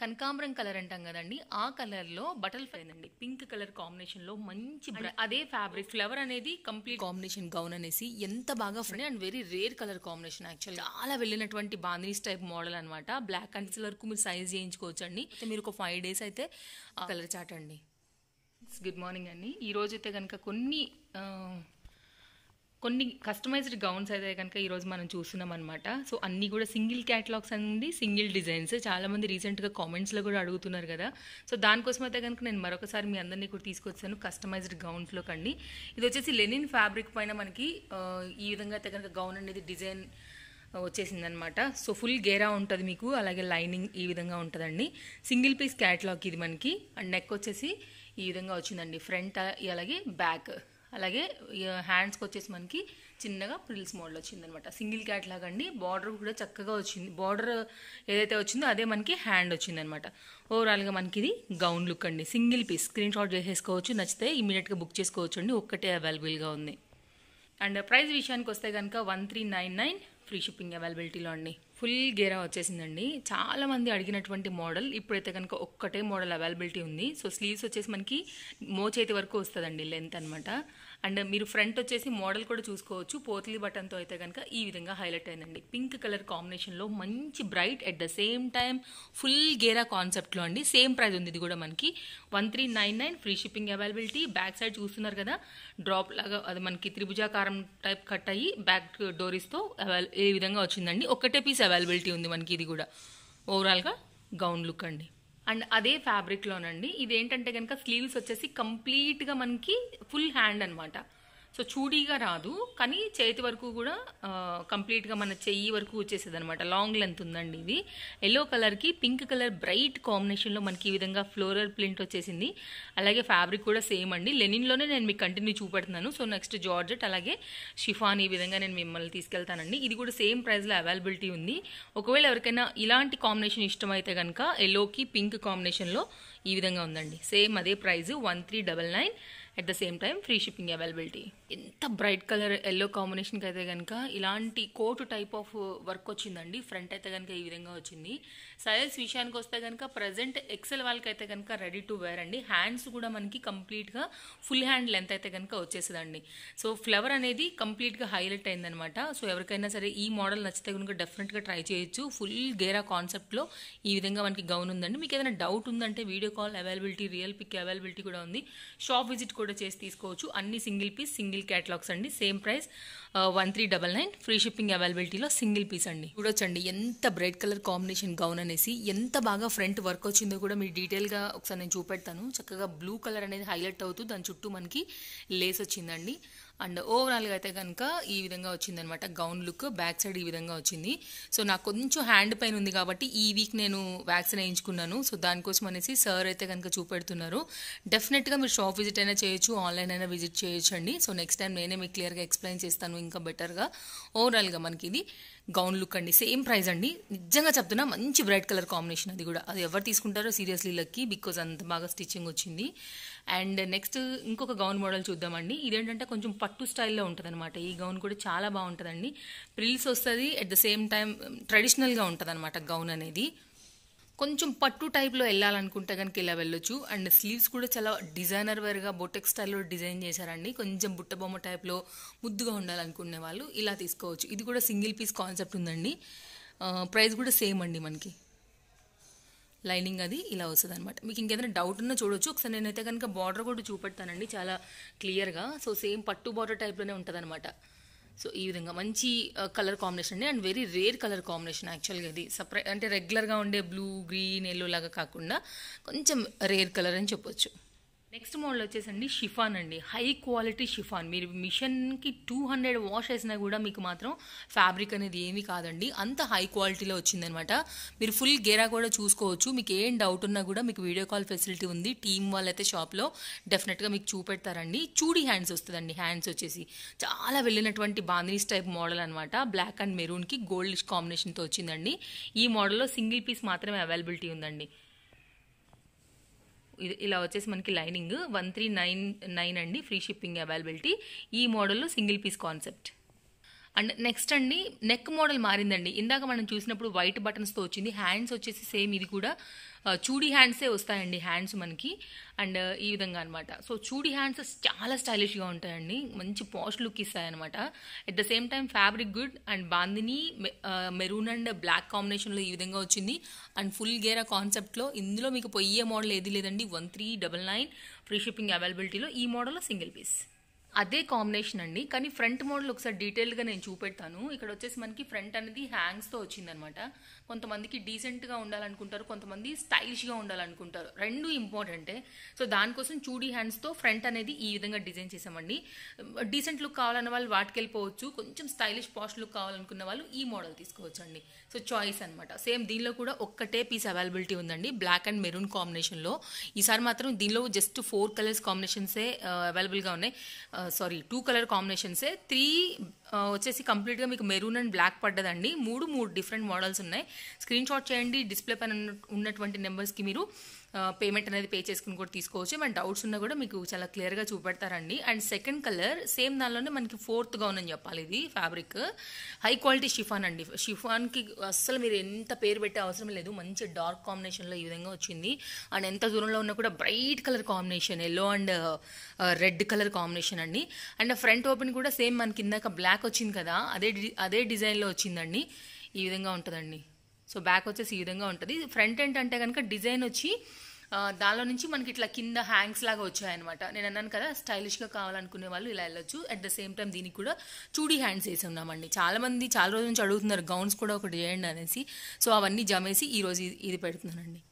కనకాంబరం కలర్ అంటాం కదండి ఆ కలర్ లో బటల్ ఫ్లై అండి పింక్ కలర్ కాంబినేషన్ లో మంచి అదే ఫ్యాబ్రిక్ ఫ్లవర్ అనేది కంప్లీట్ కాంబినేషన్ గౌన్ అనేసి ఎంత బాగా friend and very rare colour combination actual చాలా వెళ్ళినటువంటి బాంధీస్ టైప్ మోడల్ అనమాట బ్లాక్ అండ్ కు మీరు సైజ్ చేయించుకోవచ్చు అండి మీరు ఒక ఫైవ్ డేస్ అయితే కలర్ చాటండి గుడ్ మార్నింగ్ అండి రోజు అయితే కనుక కొన్ని కొన్ని కస్టమైజ్డ్ గౌన్స్ అయితే కనుక ఈరోజు మనం చూస్తున్నాం అనమాట సో అన్నీ కూడా సింగిల్ క్యాటలాగ్స్ అండి సింగిల్ డిజైన్స్ చాలామంది రీసెంట్గా కామెంట్స్లో కూడా అడుగుతున్నారు కదా సో దానికోసం అయితే కనుక నేను మరొకసారి మీ అందరినీ కూడా తీసుకొచ్చాను కస్టమైజ్డ్ గౌన్స్లో కండి ఇది వచ్చేసి లెనిన్ ఫ్యాబ్రిక్ పైన మనకి ఈ విధంగా అయితే కనుక గౌన్ అనేది డిజైన్ వచ్చేసిందనమాట సో ఫుల్ గేరా ఉంటుంది మీకు అలాగే లైనింగ్ ఈ విధంగా ఉంటుందండి సింగిల్ పీస్ క్యాటలాగ్ ఇది మనకి అండ్ నెక్ వచ్చేసి ఈ విధంగా వచ్చిందండి ఫ్రంట్ అలాగే బ్యాక్ అలాగే హ్యాండ్స్కి వచ్చేసి మనకి చిన్నగా ప్రిల్స్ మోడల్ వచ్చింది అనమాట సింగిల్ క్యాట్ లాగా అండి బార్డర్ కూడా చక్కగా వచ్చింది బార్డర్ ఏదైతే వచ్చిందో అదే మనకి హ్యాండ్ వచ్చింది అనమాట ఓవరాల్గా మనకి ఇది గౌన్ లుక్ అండి సింగిల్ పీస్ స్క్రీన్ షాట్ చేసేసుకోవచ్చు నచ్చితే ఇమీడియట్గా బుక్ చేసుకోవచ్చు అండి ఒక్కటే అవైలబుల్గా ఉంది అండ్ ప్రైస్ విషయానికి వస్తే కనుక one three nine nine free shipping అవైలబిలిటీలో అండి ఫుల్ గేరా వచ్చేసిందండి చాలామంది అడిగినటువంటి మోడల్ ఇప్పుడైతే కనుక ఒక్కటే మోడల్ అవైలబిలిటీ ఉంది సో స్లీవ్స్ వచ్చేసి మనకి మోచేతి వరకు వస్తుందండి లెంత్ అనమాట అండ్ మీరు ఫ్రంట్ వచ్చేసి మోడల్ కూడా చూసుకోవచ్చు పోర్ట్లీ బటన్తో అయితే కనుక ఈ విధంగా హైలైట్ అయిందండి పింక్ కలర్ కాంబినేషన్లో మంచి bright at the same time full గేరా కాన్సెప్ట్లో అండి సేమ్ ప్రైస్ ఉంది ఇది కూడా మనకి one three nine nine free shipping availability back side చూస్తున్నారు కదా డ్రాప్ లాగా అది మనకి త్రిభుజాకారం టైప్ కట్ అయ్యి బ్యాక్ డోరీస్తో అవైల ఏ విధంగా వచ్చిందండి ఒకటే పీస్ అవైలబిలిటీ ఉంది మనకి ఇది కూడా ఓవరాల్గా గౌన్ లుక్ అండి అండ్ అదే ఫ్యాబ్రిక్లోనండి ఇది ఏంటంటే కనుక స్లీవ్స్ వచ్చేసి కంప్లీట్గా మనకి ఫుల్ హ్యాండ్ అనమాట సో చూడీగా రాదు కానీ చేతి వరకు కూడా కంప్లీట్గా మన చెయ్యి వరకు వచ్చేసేది అనమాట లాంగ్ లెంత్ ఉందండి ఇది ఎల్లో కలర్కి పింక్ కలర్ బ్రైట్ కాంబినేషన్లో మనకి ఈ విధంగా ఫ్లోరల్ ప్రింట్ వచ్చేసింది అలాగే ఫ్యాబ్రిక్ కూడా సేమ్ అండి లెనిన్లోనే నేను మీకు కంటిన్యూ చూపెడుతున్నాను సో నెక్స్ట్ జార్జెట్ అలాగే షిఫాన్ ఈ విధంగా నేను మిమ్మల్ని తీసుకెళ్తానండి ఇది కూడా సేమ్ ప్రైస్లో అవైలబిలిటీ ఉంది ఒకవేళ ఎవరికైనా ఇలాంటి కాంబినేషన్ ఇష్టమైతే కనుక ఎల్లోకి పింక్ కాంబినేషన్లో ఈ విధంగా ఉందండి సేమ్ అదే price one three double nine at the same time free shipping availability ఎంత బ్రైట్ కలర్ ఎల్లో కాంబినేషన్కి అయితే కనుక ఇలాంటి కోటు టైప్ ఆఫ్ వర్క్ వచ్చిందండి ఫ్రంట్ అయితే కనుక ఈ విధంగా వచ్చింది సైజ్ విషయానికి వస్తే కనుక ప్రజెంట్ ఎక్సెల్ వాళ్ళకి అయితే కనుక రెడీ టు వేర్ అండి హ్యాండ్స్ కూడా మనకి కంప్లీట్గా ఫుల్ హ్యాండ్ లెంత్ అయితే కనుక వచ్చేసేదండి సో ఫ్లవర్ అనేది కంప్లీట్గా హైలైట్ అయిందనమాట సో ఎవరికైనా సరే ఈ మోడల్ నచ్చితే కనుక డెఫినెట్గా ట్రై చేయొచ్చు ఫుల్ గేరా కాన్సెప్ట్లో ఈ విధంగా మనకి గౌన్ ఉందండి మీకు ఏదైనా డౌట్ ఉందంటే video call availability real pic availability కూడా ఉంది షాప్ విజిట్ కూడా చేసి తీసుకోవచ్చు అన్ని సింగిల్ పీస్ సింగిల్ క్యాటలాగ్స్ అండి same price one three double nine free shipping అవైలబిలిటీలో సింగిల్ పీస్ అండి చూడొచ్చండి ఎంత బ్రైట్ కలర్ కాంబినేషన్ గౌన్ అనేసి ఎంత బాగా ఫ్రంట్ వర్క్ వచ్చిందో కూడా మీరు డీటెయిల్గా ఒకసారి నేను చూపెడతాను చక్కగా బ్లూ కలర్ అనేది హైలైట్ అవుతూ దాని చుట్టూ మనకి లేస్ వచ్చిందండి అండ్ ఓవరాల్గా అయితే కనుక ఈ విధంగా వచ్చిందనమాట గౌన్ లుక్ బ్యాక్ సైడ్ ఈ విధంగా వచ్చింది సో నాకు కొంచెం హ్యాండ్ పెయిన్ ఉంది కాబట్టి ఈ వీక్ నేను వ్యాక్సిన్ వేయించుకున్నాను సో దానికోసం అనేసి సార్ అయితే కనుక చూపెడుతున్నారు డెఫినెట్గా మీరు షాప్ విజిట్ అయినా చేయొచ్చు ఆన్లైన్ అయినా విజిట్ చేయొచ్చండి సో నెక్స్ట్ టైం నేనే మీకు క్లియర్గా ఎక్స్ప్లెయిన్ చేస్తాను ఇంకా బెటర్గా ఓవరాల్గా మనకి ఇది గౌన్ లుక్ అండి సేమ్ ప్రైస్ అండి నిజంగా చెప్తున్నా మంచి బ్రైట్ కలర్ కాంబినేషన్ అది కూడా అది ఎవరు తీసుకుంటారో సీరియస్లీ లక్కి బికాజ్ అంత బాగా స్టిచ్చింగ్ వచ్చింది అండ్ నెక్స్ట్ ఇంకొక గౌన్ మోడల్ చూద్దామండి ఇదేంటంటే కొంచెం పట్టు స్టైల్లో ఉంటుంది అనమాట ఈ గౌన్ కూడా చాలా బాగుంటుందండి ప్రిల్స్ వస్తుంది అట్ ద సేమ్ టైం ట్రెడిషనల్గా ఉంటుంది అనమాట గౌన్ అనేది కొంచెం పట్టు టైప్లో వెళ్ళాలనుకుంటే కనుక ఇలా వెళ్ళొచ్చు అండ్ స్లీవ్స్ కూడా చాలా డిజైనర్ వేర్గా బొటెక్ స్టైల్లో డిజైన్ చేశారండి కొంచెం బుట్ట బొమ్మ టైప్లో ముద్దుగా ఉండాలనుకునే వాళ్ళు ఇలా తీసుకోవచ్చు ఇది కూడా సింగిల్ పీస్ కాన్సెప్ట్ ఉందండి ప్రైస్ కూడా సేమ్ అండి మనకి లైనింగ్ అది ఇలా వస్తుంది అనమాట మీకు ఇంకేదైనా డౌట్ ఉన్నా చూడొచ్చు ఒకసారి నేనైతే కనుక బార్డర్ కూడా చూపెడతానండి చాలా క్లియర్గా సో సేమ్ పట్టు బార్డర్ టైప్లోనే ఉంటుంది అనమాట సో ఈ విధంగా మంచి కలర్ కాంబినేషన్ అండి and very rare colour combination యాక్చువల్గా ఇది సపరేట్ అంటే రెగ్యులర్గా ఉండే బ్లూ గ్రీన్ ఎల్లో లాగా కాకుండా కొంచెం రేర్ కలర్ అని చెప్పొచ్చు నెక్స్ట్ మోడల్ వచ్చేసండి షిఫాన్ అండి హై క్వాలిటీ షిఫాన్ మీరు మిషన్కి టూ హండ్రెడ్ వాష్ వేసినా కూడా మీకు మాత్రం ఫ్యాబ్రిక్ అనేది ఏమీ కాదండి అంత హై క్వాలిటీలో వచ్చిందనమాట మీరు ఫుల్ గేరా కూడా చూసుకోవచ్చు మీకు ఏం డౌట్ ఉన్నా కూడా మీకు వీడియో కాల్ ఫెసిలిటీ ఉంది టీమ్ వాళ్ళైతే షాప్లో డెఫినెట్గా మీకు చూపెడతారండి చూడి హ్యాండ్స్ వస్తుందండి హ్యాండ్స్ వచ్చేసి చాలా వెళ్ళినటువంటి బాందీస్ టైప్ మోడల్ అనమాట బ్లాక్ అండ్ మెరూన్కి గోల్డ్ కాంబినేషన్తో వచ్చిందండి ఈ మోడల్లో సింగిల్ పీస్ మాత్రమే అవైలబిలిటీ ఉందండి ఇలా వచ్చేసి మనకి lining one three nine nine అండి ఫ్రీ షిప్పింగ్ అవైలబిలిటీ ఈ మోడల్లో single piece concept and next అండి నెక్ మోడల్ మారిందండి ఇందాక మనం చూసినప్పుడు వైట్ బటన్స్తో వచ్చింది హ్యాండ్స్ వచ్చేసి సేమ్ ఇది కూడా చూడీ హ్యాండ్సే వస్తాయండి హ్యాండ్స్ మనకి అండ్ ఈ విధంగా అనమాట సో చూడి హ్యాండ్స్ చాలా స్టైలిష్గా ఉంటాయండి మంచి పాష్ లుక్ ఇస్తాయన్నమాట at the same time fabric good and bandhani maroon and black కాంబినేషన్లో ఈ విధంగా వచ్చింది అండ్ ఫుల్ గేరా కాన్సెప్ట్లో ఇందులో మీకు పొయ్యే మోడల్ ఏది లేదండి one three double nine free shipping అవైలబిలిటీలో ఈ మోడల్లో సింగిల్ పీస్ అదే కాంబినేషన్ అండి కానీ ఫ్రంట్ మోడల్ ఒకసారి డీటెయిల్గా నేను చూపెడతాను ఇక్కడ వచ్చేసి మనకి ఫ్రంట్ అనేది హ్యాంగ్స్తో వచ్చిందనమాట కొంతమందికి డీసెంట్గా ఉండాలనుకుంటారు కొంతమంది స్టైలిష్గా ఉండాలనుకుంటారు రెండు ఇంపార్టెంటే సో దానికోసం చూడీ హ్యాండ్స్తో ఫ్రంట్ అనేది ఈ విధంగా డిజైన్ చేసామండి డీసెంట్ లుక్ కావాలన్న వాళ్ళు వాటికి వెళ్ళిపోవచ్చు కొంచెం స్టైలిష్ పాస్ట్ లుక్ కావాలనుకున్న వాళ్ళు ఈ మోడల్ తీసుకోవచ్చు అండి సో చాయిస్ అనమాట సేమ్ దీనిలో కూడా ఒక్కటే పీస్ అవైలబిలిటీ ఉందండి బ్లాక్ అండ్ మెరూన్ కాంబినేషన్లో ఈసారి మాత్రం దీనిలో జస్ట్ ఫోర్ కలర్స్ కాంబినేషన్సే అవైలబుల్గా ఉన్నాయి uh, సారీ టూ కలర్ కాంబినేషన్సే త్రీ వచ్చేసి కంప్లీట్గా మీకు మెరూన్ అండ్ బ్లాక్ పడ్డదండి మూడు మూడు డిఫరెంట్ మోడల్స్ ఉన్నాయి స్క్రీన్ షాట్ చేయండి డిస్ప్లే పైన ఉన్నటువంటి నెంబర్స్కి మీరు పేమెంట్ అనేది పే చేసుకుని కూడా తీసుకోవచ్చు మన డౌట్స్ ఉన్నా కూడా మీకు చాలా క్లియర్గా చూపెడతారండి అండ్ సెకండ్ కలర్ సేమ్ దానిలోనే మనకి ఫోర్త్గా ఉందని చెప్పాలి ఇది ఫ్యాబ్రిక్ హై క్వాలిటీ షిఫాన్ అండి షిఫాన్కి అస్సలు మీరు ఎంత పేరు పెట్టే అవసరం లేదు మంచి డార్క్ కాంబినేషన్లో ఈ విధంగా వచ్చింది అండ్ ఎంత దూరంలో ఉన్నా కూడా bright colour combination yellow and red colour combination అండి అండ్ ఫ్రంట్ ఓపెన్ కూడా సేమ్ మనకి ఇందాక బ్లాక్ వచ్చింది కదా అదే అదే డిజైన్లో వచ్చిందండి ఈ విధంగా ఉంటుందండి సో బ్యాక్ వచ్చేసి ఈ విధంగా ఉంటుంది ఫ్రంట్ ఏంటంటే కనుక డిజైన్ వచ్చి దానిలో నుంచి మనకి ఇట్లా కింద హ్యాంగ్స్ లాగా వచ్చాయన్నమాట నేను అన్నాను కదా స్టైలిష్గా కావాలనుకునే వాళ్ళు ఇలా వెళ్ళొచ్చు అట్ ద సేమ్ టైం దీనికి కూడా చూడీ హ్యాండ్స్ వేసి ఉన్నామండి చాలామంది చాలా రోజుల నుంచి అడుగుతున్నారు గౌన్స్ కూడా ఒకటి చేయండి అనేసి సో అవన్నీ జమేసి ఈరోజు ఇది పెడుతున్నానండి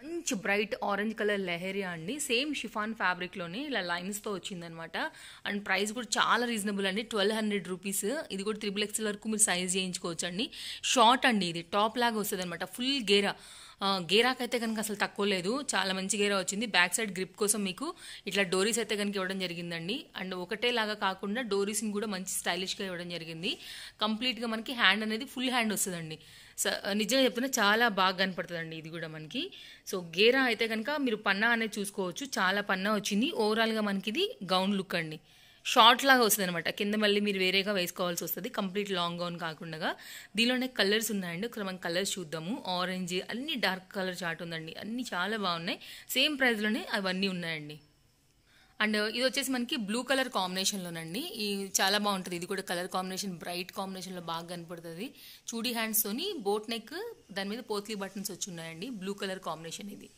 మంచి బ్రైట్ ఆరెంజ్ కలర్ లెహరియా అండి సేమ్ షిఫాన్ ఫ్యాబ్రిక్లోనే ఇలా లైన్స్తో వచ్చిందనమాట అండ్ ప్రైస్ కూడా చాలా రీజనబుల్ అండి ట్వెల్వ్ హండ్రెడ్ రూపీస్ ఇది కూడా త్రిబుల్ ఎక్స్ఎల్ వరకు మీరు సైజ్ చేయించుకోవచ్చు అండి షార్ట్ అండి ఇది టాప్ లాగా వస్తుంది అనమాట ఫుల్ గేరా గేరాకైతే అయితే కనుక అసలు తక్కువ లేదు చాలా మంచి గేరా వచ్చింది బ్యాక్ సైడ్ గ్రిప్ కోసం మీకు ఇట్లా డోరీస్ అయితే కనుక ఇవ్వడం జరిగిందండి అండ్ ఒకటేలాగా కాకుండా డోరీస్ని కూడా మంచి స్టైలిష్గా ఇవ్వడం జరిగింది కంప్లీట్గా మనకి హ్యాండ్ అనేది ఫుల్ హ్యాండ్ వస్తుందండి నిజంగా చెప్తున్నా చాలా బాగా కనపడుతుందండి ఇది కూడా మనకి సో గేరా అయితే కనుక మీరు పన్నా అనేది చూసుకోవచ్చు చాలా పన్నా వచ్చింది ఓవరాల్గా మనకి ఇది గౌన్ లుక్ అండి షార్ట్ లాగా వస్తుంది అనమాట కింద మళ్ళీ మీరు వేరేగా వేసుకోవాల్సి వస్తుంది కంప్లీట్ లాంగ్ గౌన్ కాకుండా దీనిలోనే కలర్స్ ఉన్నాయండి ఒకసారి మనం కలర్స్ చూద్దాము ఆరెంజ్ అన్ని డార్క్ కలర్ చాట్ ఉందండి అన్ని చాలా బాగున్నాయి సేమ్ ప్రైస్లోనే అవన్నీ ఉన్నాయండి అండ్ ఇది వచ్చేసి మనకి బ్లూ కలర్ కాంబినేషన్లోనండి ఈ చాలా బాగుంటుంది ఇది కూడా కలర్ కాంబినేషన్ బ్రైట్ కాంబినేషన్లో బాగా కనపడుతుంది చూడీ హ్యాండ్స్తోని బోట్ నెక్ దాని మీద పోత్లీ బటన్స్ వచ్చి ఉన్నాయండి బ్లూ కలర్ కాంబినేషన్ ఇది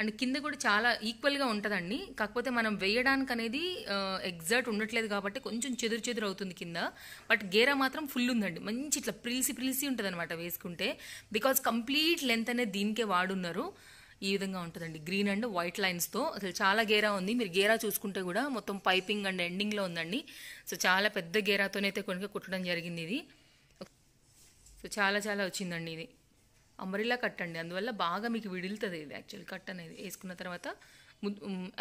అండ్ కింద కూడా చాలా ఈక్వల్గా ఉంటుందండి కాకపోతే మనం వేయడానికి అనేది ఎగ్జాక్ట్ ఉండట్లేదు కాబట్టి కొంచెం చెదురు చెదురు అవుతుంది కింద బట్ గేరా మాత్రం ఫుల్ ఉందండి మంచి ఇట్లా ప్రిలిసి ప్రిలిసి ఉంటుంది అనమాట వేసుకుంటే బికాజ్ కంప్లీట్ లెంత్ అనేది దీనికే వాడున్నారు ఈ విధంగా ఉంటుందండి గ్రీన్ అండ్ వైట్ లైన్స్తో అసలు చాలా గేరా ఉంది మీరు గేరా చూసుకుంటే కూడా మొత్తం పైపింగ్ అండ్ ఎండింగ్లో ఉందండి సో చాలా పెద్ద గేరాతోనైతే కొనుక కుట్టడం జరిగింది ఇది సో చాలా చాలా వచ్చిందండి ఇది అంబరిలా కట్ అండి అందువల్ల బాగా మీకు విడులుతుంది ఇది యాక్చువల్ కట్ అనేది వేసుకున్న తర్వాత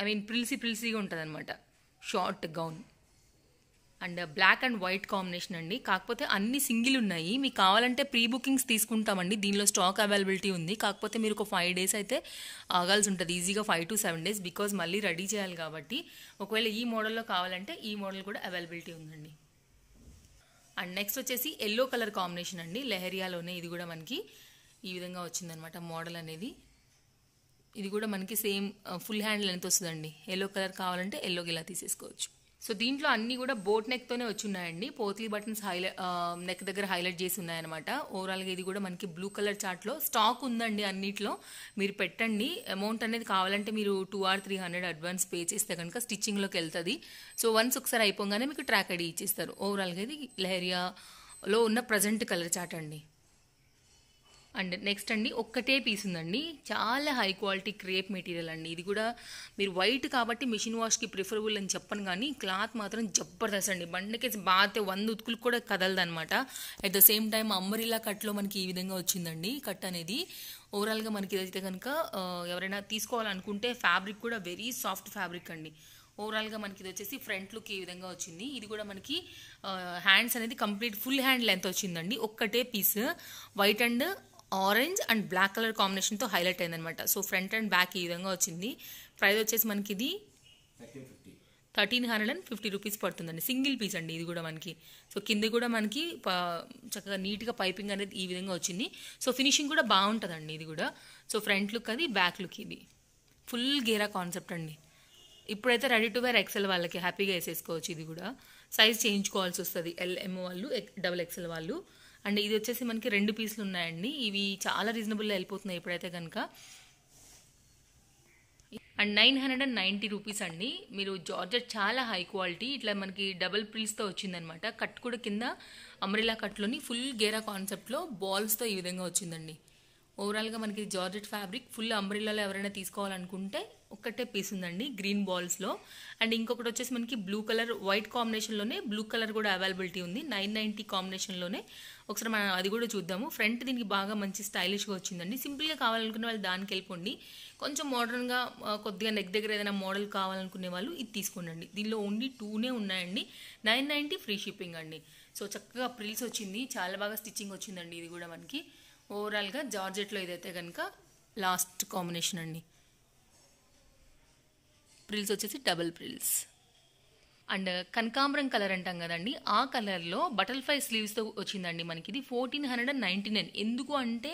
ఐ మీన్ ప్రిల్సి ప్రిల్సీగా ఉంటుంది అనమాట short gown and black and white combination అండి కాకపోతే అన్ని సింగిల్ ఉన్నాయి మీకు కావాలంటే ప్రీ బుకింగ్స్ తీసుకుంటామండి దీనిలో స్టాక్ అవైలబిలిటీ ఉంది కాకపోతే మీరు ఒక ఫైవ్ డేస్ అయితే ఆగాల్సి ఉంటుంది ఈజీగా five to seven days because మళ్ళీ రెడీ చేయాలి కాబట్టి ఒకవేళ ఈ మోడల్లో కావాలంటే ఈ మోడల్ కూడా అవైలబిలిటీ ఉందండి అండ్ నెక్స్ట్ వచ్చేసి ఎల్లో కలర్ కాంబినేషన్ అండి లెహరియాలోనే ఇది కూడా మనకి ఈ విధంగా వచ్చిందనమాట మోడల్ అనేది ఇది కూడా మనకి సేమ్ ఫుల్ హ్యాండ్ లెంత్ వస్తుందండి ఎల్లో కలర్ కావాలంటే ఎల్లోకి ఇలా తీసేసుకోవచ్చు సో దీంట్లో అన్ని కూడా బోట్ నెక్తోనే వచ్చి ఉన్నాయండి పోత్లీ బటన్స్ హైలైట్ నెక్ దగ్గర హైలైట్ చేసి ఉన్నాయన్నమాట ఓవరాల్గా ఇది కూడా మనకి బ్లూ కలర్ చార్ట్లో స్టాక్ ఉందండి అన్నిట్లో మీరు పెట్టండి అమౌంట్ అనేది కావాలంటే మీరు two or three hundred advance pay చేస్తే కనుక స్టిచ్చింగ్లోకి వెళ్తుంది సో వన్స్ ఒకసారి అయిపోగానే మీకు ట్రాక్ ఐడి ఇచ్చేస్తారు ఓవరాల్గా ఇది లహరియా లో ఉన్న ప్రజెంట్ కలర్ చాట్ అండి అండ్ నెక్స్ట్ అండి ఒక్కటే పీస్ ఉందండి చాలా హై క్వాలిటీ క్రేప్ మెటీరియల్ అండి ఇది కూడా మీరు వైట్ కాబట్టి మిషన్ వాష్కి ప్రిఫరబుల్ అని చెప్పను కానీ క్లాత్ మాత్రం జబర్దస్త్ అండి బండకేసి బాతే వంద ఉతుకులు కూడా అనమాట at the same time umbrella కట్లో మనకి ఈ విధంగా వచ్చిందండి కట్ అనేది ఓవరాల్గా మనకి ఏదైతే కనుక ఎవరైనా తీసుకోవాలనుకుంటే ఫ్యాబ్రిక్ కూడా వెరీ సాఫ్ట్ ఫ్యాబ్రిక్ అండి ఓవరాల్గా మనకి ఇది వచ్చేసి ఫ్రంట్ లుక్ ఈ విధంగా వచ్చింది ఇది కూడా మనకి హ్యాండ్స్ అనేది కంప్లీట్ ఫుల్ హ్యాండ్ లెంత్ వచ్చిందండి ఒక్కటే piece white and orange and black colour కాంబినేషన్తో హైలైట్ అయిందనమాట సో ఫ్రంట్ అండ్ బ్యాక్ ఈ విధంగా వచ్చింది ప్రైస్ వచ్చేసి మనకి ఇది thirteen hundred and fifty rupees పడుతుందండి సింగిల్ పీస్ అండి ఇది కూడా మనకి సో కింద కూడా మనకి చక్కగా నీట్గా పైపింగ్ అనేది ఈ విధంగా వచ్చింది సో ఫినిషింగ్ కూడా బాగుంటుందండి ఇది కూడా సో ఫ్రంట్ లుక్ అది బ్యాక్ లుక్ ఇది ఫుల్ గేరా కాన్సెప్ట్ అండి ఇప్పుడైతే రెడీ టు వేర్ ఎక్సెల్ వాళ్ళకి హ్యాపీగా వేసేసుకోవచ్చు ఇది కూడా సైజ్ చేయించుకోవాల్సి వస్తుంది ఎల్ఎం వాళ్ళు డబుల్ ఎక్సెల్ వాళ్ళు అండ్ ఇది వచ్చేసి మనకి రెండు పీసులు ఉన్నాయండి ఇవి చాలా రీజనబుల్గా వెళ్ళిపోతున్నాయి ఎప్పుడైతే కనుక and nine hundred and ninety rupees అండి మీరు జార్జెట్ చాలా హై క్వాలిటీ ఇట్లా మనకి డబుల్ ప్రిల్స్తో వచ్చిందనమాట కట్ కూడా కింద అమరిలా కట్లోని ఫుల్ గేరా కాన్సెప్ట్లో బాల్స్తో ఈ విధంగా వచ్చిందండి ఓవరాల్గా మనకి జార్జెట్ ఫ్యాబ్రిక్ ఫుల్ అంబ్రిల్లాలో ఎవరైనా తీసుకోవాలనుకుంటే ఒక్కటే పీస్ ఉందండి గ్రీన్ బాల్స్లో అండ్ ఇంకొకటి వచ్చేసి మనకి బ్లూ కలర్ వైట్ కాంబినేషన్లోనే బ్లూ కలర్ కూడా అవైలబిలిటీ ఉంది నైన్ నైంటీ కాంబినేషన్లోనే ఒకసారి మనం అది కూడా చూద్దాము ఫ్రంట్ దీనికి బాగా మంచి స్టైలిష్గా వచ్చిందండి సింపుల్గా కావాలనుకునే వాళ్ళు దానికి వెళ్ళిపోండి కొంచెం మోడర్న్గా కొద్దిగా నెక్ దగ్గర ఏదైనా మోడల్ కావాలనుకునే వాళ్ళు ఇది తీసుకోండి దీనిలో ఓన్లీ టూనే ఉన్నాయండి నైన్ నైంటీ ఫ్రీ షిప్పింగ్ అండి సో చక్కగా ప్రిల్స్ వచ్చింది చాలా బాగా స్టిచ్చింగ్ వచ్చిందండి ఇది కూడా మనకి ఓవరాల్గా జార్జెట్లో ఇదైతే కనుక లాస్ట్ కాంబినేషన్ అండి ప్రిల్స్ వచ్చేసి డబల్ ప్రిల్స్ అండ్ కనకాంబరం కలర్ అంటాం కదండి ఆ కలర్లో బటర్ఫ్లై స్లీవ్స్తో వచ్చిందండి మనకి ఇది fourteen hundred and ninety nine ఎందుకు అంటే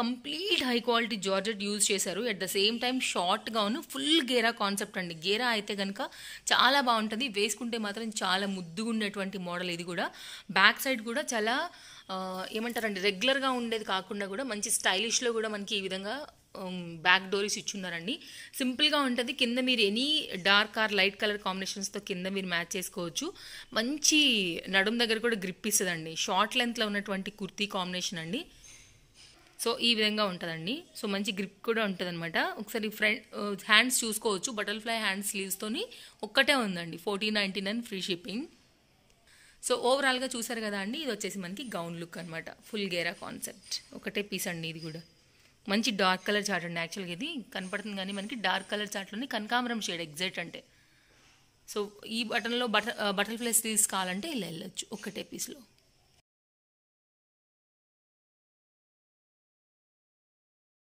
complete high quality georgette use చేశారు అట్ ద సేమ్ టైం షార్ట్గా ఉన్న ఫుల్ గేరా కాన్సెప్ట్ అండి గేరా అయితే కనుక చాలా బాగుంటుంది వేసుకుంటే మాత్రం చాలా ముద్దుగా ఉండేటువంటి మోడల్ ఇది కూడా బ్యాక్ సైడ్ కూడా చాలా ఏమంటారండి రెగ్యులర్గా ఉండేది కాకుండా కూడా మంచి స్టైలిష్లో కూడా మనకి ఈ విధంగా బ్యాక్ డోరీస్ ఉన్నారండి సింపుల్గా ఉంటుంది కింద మీరు any dark or light colour కాంబినేషన్స్తో కింద మీరు మ్యాచ్ చేసుకోవచ్చు మంచి నడుం దగ్గర కూడా గ్రిప్ ఇస్తుందండి షార్ట్ లెంత్లో ఉన్నటువంటి కుర్తీ కాంబినేషన్ అండి సో ఈ విధంగా ఉంటుందండి సో మంచి గ్రిప్ కూడా ఉంటుంది అనమాట ఒకసారి ఫ్రంట్ హ్యాండ్స్ చూసుకోవచ్చు బటర్ఫ్లై హ్యాండ్ స్లీవ్స్తోని ఒక్కటే ఉందండి fourteen ninety nine free shipping so ఓవరాల్గా చూసారు కదా అండి ఇది వచ్చేసి మనకి గౌన్ లుక్ అనమాట ఫుల్ గేరా కాన్సెప్ట్ ఒకటే పీస్ అండి ఇది కూడా మంచి డార్క్ కలర్ చాట్ అండి యాక్చువల్గా ఇది కనపడుతుంది కానీ మనకి డార్క్ కలర్ చాట్లోనే కనకాంబరం షేడ్ ఎగ్జాక్ట్ అంటే సో ఈ బటన్లో బటర్ బటర్ఫ్లై తీసుకోవాలంటే కావాలంటే ఇలా వెళ్ళచ్చు ఒకటే పీస్లో